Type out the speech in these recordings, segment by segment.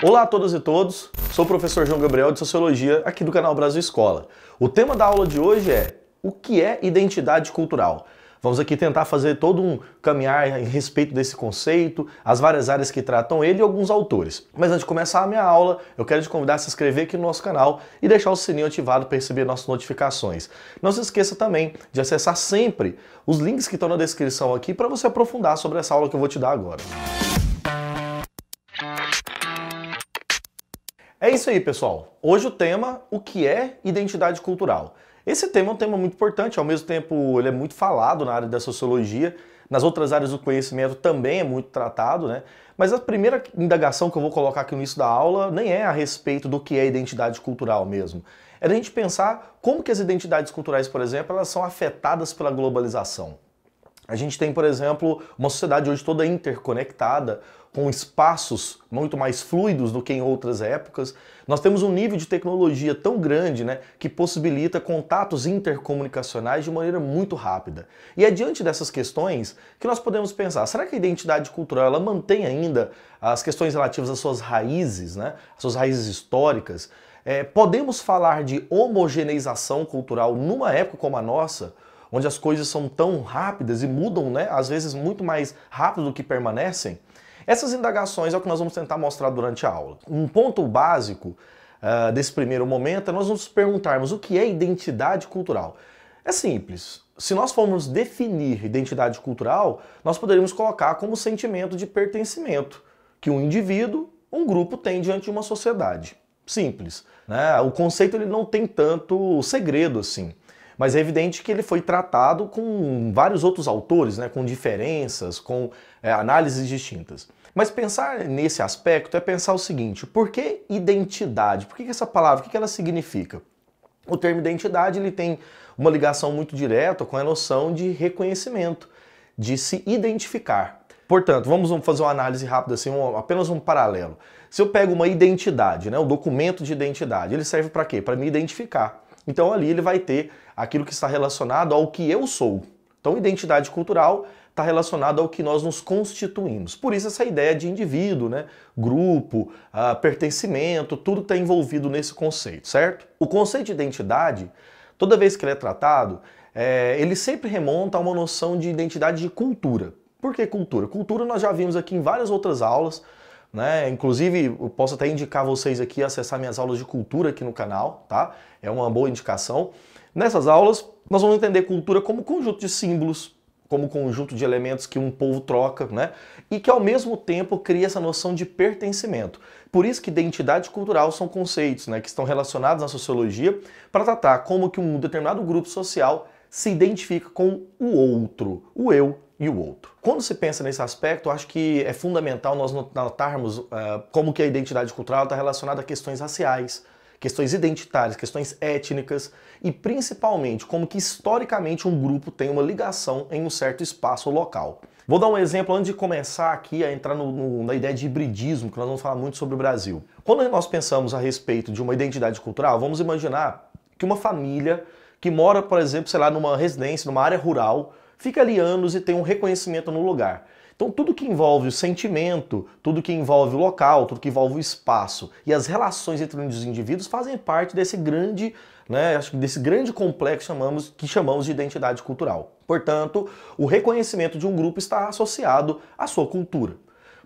Olá a todas e todos, sou o professor João Gabriel de Sociologia aqui do canal Brasil Escola. O tema da aula de hoje é o que é identidade cultural? Vamos aqui tentar fazer todo um caminhar em respeito desse conceito, as várias áreas que tratam ele e alguns autores. Mas antes de começar a minha aula, eu quero te convidar a se inscrever aqui no nosso canal e deixar o sininho ativado para receber nossas notificações. Não se esqueça também de acessar sempre os links que estão na descrição aqui para você aprofundar sobre essa aula que eu vou te dar agora. Música É isso aí, pessoal. Hoje o tema, o que é identidade cultural. Esse tema é um tema muito importante, ao mesmo tempo ele é muito falado na área da sociologia, nas outras áreas do conhecimento também é muito tratado, né? Mas a primeira indagação que eu vou colocar aqui no início da aula nem é a respeito do que é identidade cultural mesmo. É a gente pensar como que as identidades culturais, por exemplo, elas são afetadas pela globalização. A gente tem, por exemplo, uma sociedade hoje toda interconectada, com espaços muito mais fluidos do que em outras épocas. Nós temos um nível de tecnologia tão grande né, que possibilita contatos intercomunicacionais de maneira muito rápida. E é diante dessas questões que nós podemos pensar: será que a identidade cultural ela mantém ainda as questões relativas às suas raízes, né, às suas raízes históricas? É, podemos falar de homogeneização cultural numa época como a nossa? onde as coisas são tão rápidas e mudam, né, às vezes muito mais rápido do que permanecem? Essas indagações é o que nós vamos tentar mostrar durante a aula. Um ponto básico uh, desse primeiro momento é nós nos perguntarmos o que é identidade cultural. É simples. Se nós formos definir identidade cultural, nós poderíamos colocar como sentimento de pertencimento que um indivíduo, um grupo tem diante de uma sociedade. Simples. Né? O conceito ele não tem tanto segredo assim. Mas é evidente que ele foi tratado com vários outros autores, né, com diferenças, com é, análises distintas. Mas pensar nesse aspecto é pensar o seguinte: por que identidade? Por que, que essa palavra? O que, que ela significa? O termo identidade ele tem uma ligação muito direta com a noção de reconhecimento, de se identificar. Portanto, vamos fazer uma análise rápida, assim, um, apenas um paralelo. Se eu pego uma identidade, né, um documento de identidade, ele serve para quê? Para me identificar. Então ali ele vai ter aquilo que está relacionado ao que eu sou. Então identidade cultural está relacionada ao que nós nos constituímos. Por isso essa ideia de indivíduo, né? grupo, uh, pertencimento, tudo está envolvido nesse conceito, certo? O conceito de identidade, toda vez que ele é tratado, é, ele sempre remonta a uma noção de identidade de cultura. Por que cultura? Cultura nós já vimos aqui em várias outras aulas, né? Inclusive, eu posso até indicar vocês aqui acessar minhas aulas de cultura aqui no canal, tá? É uma boa indicação. Nessas aulas, nós vamos entender cultura como conjunto de símbolos, como conjunto de elementos que um povo troca, né? E que ao mesmo tempo cria essa noção de pertencimento. Por isso que identidade cultural são conceitos, né, que estão relacionados na sociologia para tratar como que um determinado grupo social se identifica com o outro, o eu e o outro. Quando se pensa nesse aspecto, acho que é fundamental nós notarmos uh, como que a identidade cultural está relacionada a questões raciais, questões identitárias, questões étnicas e principalmente como que historicamente um grupo tem uma ligação em um certo espaço local. Vou dar um exemplo antes de começar aqui a entrar no, no, na ideia de hibridismo, que nós vamos falar muito sobre o Brasil. Quando nós pensamos a respeito de uma identidade cultural, vamos imaginar que uma família que mora, por exemplo, sei lá, numa residência, numa área rural, fica ali anos e tem um reconhecimento no lugar. Então, tudo que envolve o sentimento, tudo que envolve o local, tudo que envolve o espaço e as relações entre os indivíduos fazem parte desse grande, né, desse grande complexo chamamos, que chamamos de identidade cultural. Portanto, o reconhecimento de um grupo está associado à sua cultura.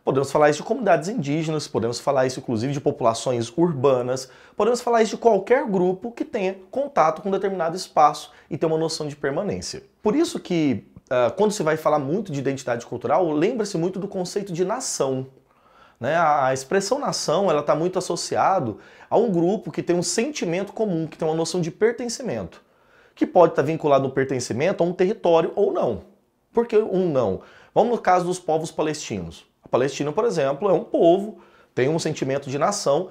Podemos falar isso de comunidades indígenas, podemos falar isso inclusive de populações urbanas, podemos falar isso de qualquer grupo que tenha contato com um determinado espaço e tenha uma noção de permanência. Por isso que ah, quando se vai falar muito de identidade cultural, lembra-se muito do conceito de nação. Né? A expressão nação ela está muito associado a um grupo que tem um sentimento comum, que tem uma noção de pertencimento, que pode estar tá vinculado no pertencimento a um território ou não. Por que um não? Vamos no caso dos povos palestinos palestino, por exemplo, é um povo, tem um sentimento de nação,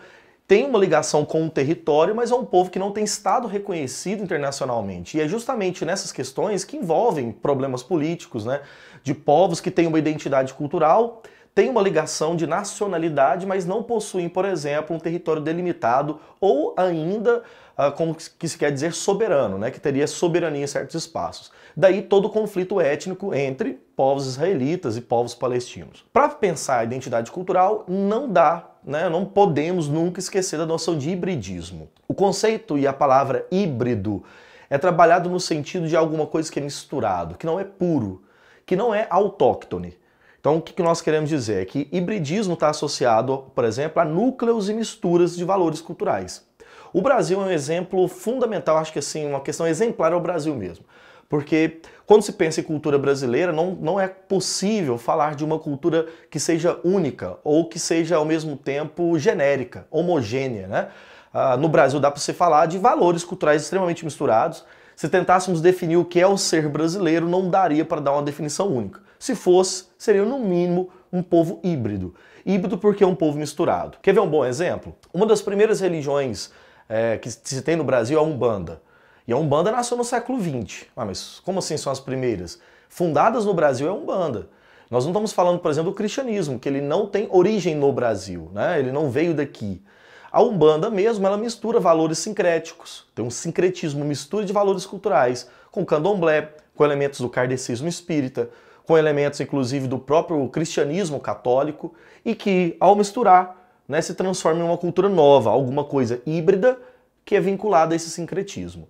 tem uma ligação com o território, mas é um povo que não tem Estado reconhecido internacionalmente. E é justamente nessas questões que envolvem problemas políticos, né? De povos que têm uma identidade cultural têm uma ligação de nacionalidade, mas não possuem, por exemplo, um território delimitado ou ainda, ah, como que se quer dizer, soberano, né, que teria soberania em certos espaços. Daí todo o conflito étnico entre povos israelitas e povos palestinos. Para pensar a identidade cultural, não dá né? não podemos nunca esquecer da noção de hibridismo. O conceito e a palavra híbrido é trabalhado no sentido de alguma coisa que é misturado, que não é puro, que não é autóctone. Então, o que nós queremos dizer? É que hibridismo está associado, por exemplo, a núcleos e misturas de valores culturais. O Brasil é um exemplo fundamental, acho que assim, uma questão exemplar é o Brasil mesmo. Porque quando se pensa em cultura brasileira, não, não é possível falar de uma cultura que seja única ou que seja ao mesmo tempo genérica, homogênea. Né? Ah, no Brasil dá para se falar de valores culturais extremamente misturados. Se tentássemos definir o que é o ser brasileiro, não daria para dar uma definição única. Se fosse, seria no mínimo um povo híbrido. Híbrido porque é um povo misturado. Quer ver um bom exemplo? Uma das primeiras religiões é, que se tem no Brasil é a Umbanda. E a Umbanda nasceu no século XX. Ah, mas como assim são as primeiras? Fundadas no Brasil é a Umbanda. Nós não estamos falando, por exemplo, do cristianismo, que ele não tem origem no Brasil, né? ele não veio daqui. A Umbanda mesmo, ela mistura valores sincréticos, tem um sincretismo, mistura de valores culturais, com candomblé, com elementos do kardecismo espírita, com elementos inclusive do próprio cristianismo católico e que, ao misturar, né, se transforma em uma cultura nova, alguma coisa híbrida que é vinculada a esse sincretismo.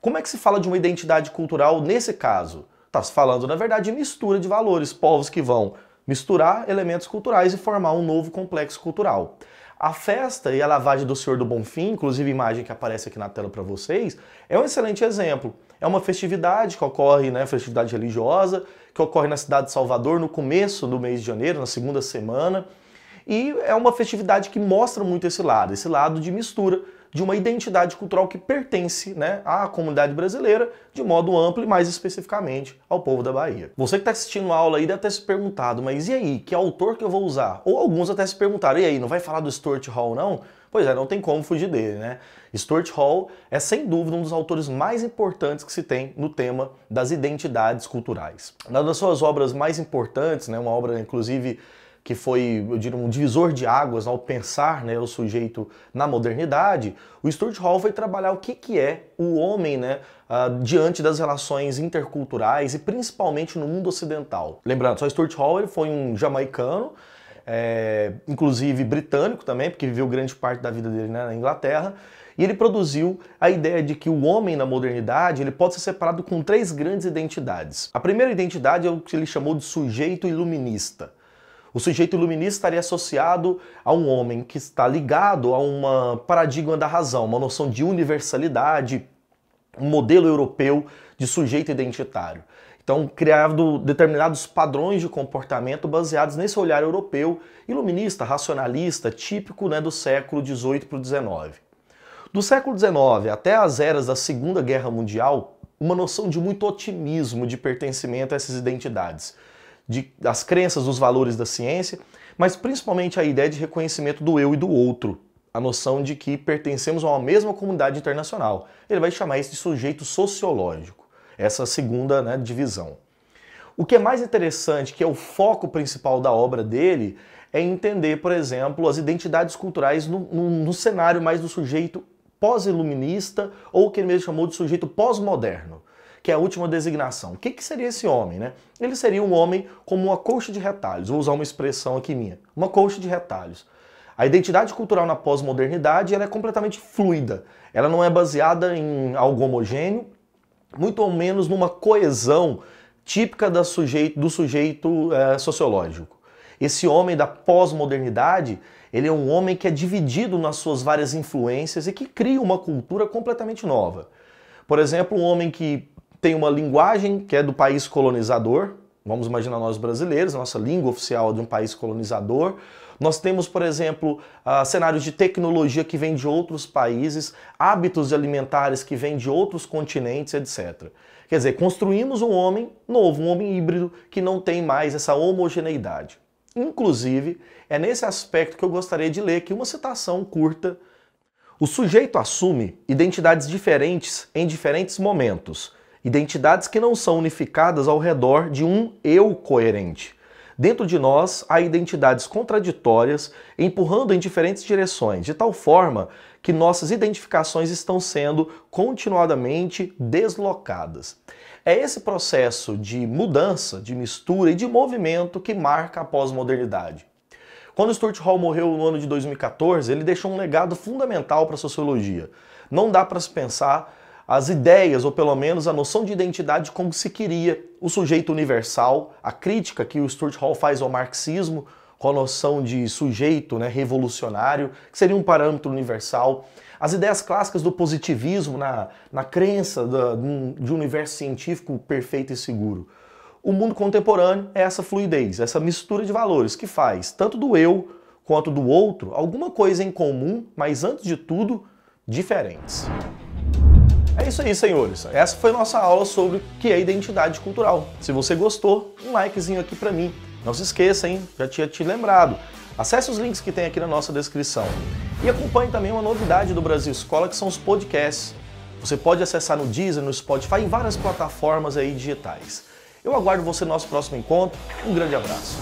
Como é que se fala de uma identidade cultural nesse caso? Está se falando, na verdade, de mistura de valores, povos que vão misturar elementos culturais e formar um novo complexo cultural. A festa e a lavagem do Senhor do Bonfim, inclusive a imagem que aparece aqui na tela para vocês, é um excelente exemplo. É uma festividade que ocorre, né, festividade religiosa, que ocorre na cidade de Salvador no começo do mês de janeiro, na segunda semana. E é uma festividade que mostra muito esse lado, esse lado de mistura de uma identidade cultural que pertence né, à comunidade brasileira, de modo amplo e mais especificamente ao povo da Bahia. Você que está assistindo a aula aí deve ter se perguntado, mas e aí, que autor que eu vou usar? Ou alguns até se perguntaram, e aí, não vai falar do Stuart Hall não? Pois é, não tem como fugir dele, né? Stuart Hall é sem dúvida um dos autores mais importantes que se tem no tema das identidades culturais. Uma das suas obras mais importantes, né, uma obra inclusive que foi, eu diria, um divisor de águas ao pensar né, o sujeito na modernidade, o Stuart Hall foi trabalhar o que, que é o homem né, uh, diante das relações interculturais e principalmente no mundo ocidental. Lembrando, só Stuart Hall ele foi um jamaicano, é, inclusive britânico também, porque viveu grande parte da vida dele né, na Inglaterra, e ele produziu a ideia de que o homem na modernidade ele pode ser separado com três grandes identidades. A primeira identidade é o que ele chamou de sujeito iluminista. O sujeito iluminista estaria associado a um homem que está ligado a uma paradigma da razão, uma noção de universalidade, um modelo europeu de sujeito identitário. Então, criando determinados padrões de comportamento baseados nesse olhar europeu, iluminista, racionalista, típico né, do século XVIII para o XIX. Do século XIX até as eras da Segunda Guerra Mundial, uma noção de muito otimismo de pertencimento a essas identidades de, das crenças, dos valores da ciência, mas principalmente a ideia de reconhecimento do eu e do outro, a noção de que pertencemos a uma mesma comunidade internacional. Ele vai chamar isso de sujeito sociológico, essa segunda né, divisão. O que é mais interessante, que é o foco principal da obra dele, é entender, por exemplo, as identidades culturais no, no, no cenário mais do sujeito pós-iluminista ou que ele mesmo chamou de sujeito pós-moderno que é a última designação. O que, que seria esse homem, né? Ele seria um homem como uma colcha de retalhos, vou usar uma expressão aqui minha, uma colcha de retalhos. A identidade cultural na pós-modernidade é completamente fluida. Ela não é baseada em algo homogêneo, muito ou menos numa coesão típica do sujeito, do sujeito é, sociológico. Esse homem da pós-modernidade, ele é um homem que é dividido nas suas várias influências e que cria uma cultura completamente nova. Por exemplo, um homem que tem uma linguagem que é do país colonizador, vamos imaginar nós brasileiros, a nossa língua oficial é de um país colonizador. Nós temos, por exemplo, ah, cenários de tecnologia que vêm de outros países, hábitos alimentares que vêm de outros continentes, etc. Quer dizer, construímos um homem novo, um homem híbrido que não tem mais essa homogeneidade. Inclusive, é nesse aspecto que eu gostaria de ler aqui uma citação curta. O sujeito assume identidades diferentes em diferentes momentos identidades que não são unificadas ao redor de um eu coerente. Dentro de nós há identidades contraditórias, empurrando em diferentes direções, de tal forma que nossas identificações estão sendo continuadamente deslocadas. É esse processo de mudança, de mistura e de movimento que marca a pós-modernidade. Quando Stuart Hall morreu no ano de 2014, ele deixou um legado fundamental para a sociologia. Não dá para se pensar as ideias, ou pelo menos a noção de identidade como se queria, o sujeito universal, a crítica que o Stuart Hall faz ao marxismo com a noção de sujeito né, revolucionário, que seria um parâmetro universal, as ideias clássicas do positivismo na, na crença da, de um universo científico perfeito e seguro. O mundo contemporâneo é essa fluidez, essa mistura de valores que faz tanto do eu quanto do outro alguma coisa em comum, mas antes de tudo, diferentes. É isso aí, senhores. Essa foi nossa aula sobre o que é identidade cultural. Se você gostou, um likezinho aqui para mim. Não se esqueça, hein? Já tinha te lembrado. Acesse os links que tem aqui na nossa descrição. E acompanhe também uma novidade do Brasil Escola, que são os podcasts. Você pode acessar no Deezer, no Spotify, em várias plataformas aí digitais. Eu aguardo você no nosso próximo encontro. Um grande abraço.